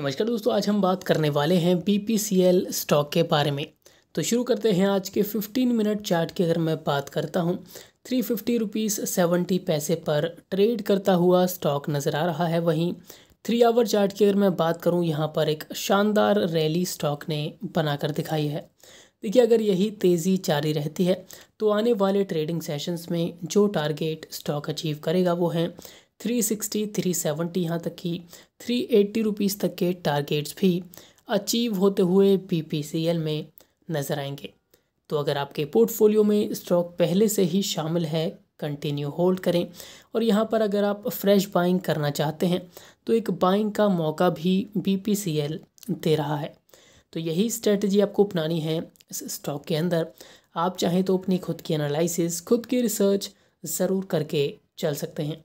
नमस्कार दोस्तों आज हम बात करने वाले हैं बीपीसीएल स्टॉक के बारे में तो शुरू करते हैं आज के 15 मिनट चार्ट की अगर मैं बात करता हूँ थ्री फिफ्टी रुपीज़ सेवेंटी पैसे पर ट्रेड करता हुआ स्टॉक नज़र आ रहा है वहीं थ्री आवर चार्ट की अगर मैं बात करूँ यहाँ पर एक शानदार रैली स्टॉक ने बनाकर दिखाई है देखिए अगर यही तेज़ी जारी रहती है तो आने वाले ट्रेडिंग सेशंस में जो टारगेट स्टॉक अचीव करेगा वो हैं थ्री सिक्सटी थ्री सेवेंटी यहाँ तक की थ्री एट्टी रुपीज़ तक के टारगेट्स भी अचीव होते हुए बीपीसीएल में नज़र आएंगे तो अगर आपके पोर्टफोलियो में स्टॉक पहले से ही शामिल है कंटिन्यू होल्ड करें और यहाँ पर अगर आप फ्रेश बाइंग करना चाहते हैं तो एक बाइंग का मौका भी बीपीसीएल दे रहा है तो यही स्ट्रेटजी आपको अपनानी है इस स्टॉक के अंदर आप चाहें तो अपनी खुद की एनालिसिस खुद की रिसर्च ज़रूर करके चल सकते हैं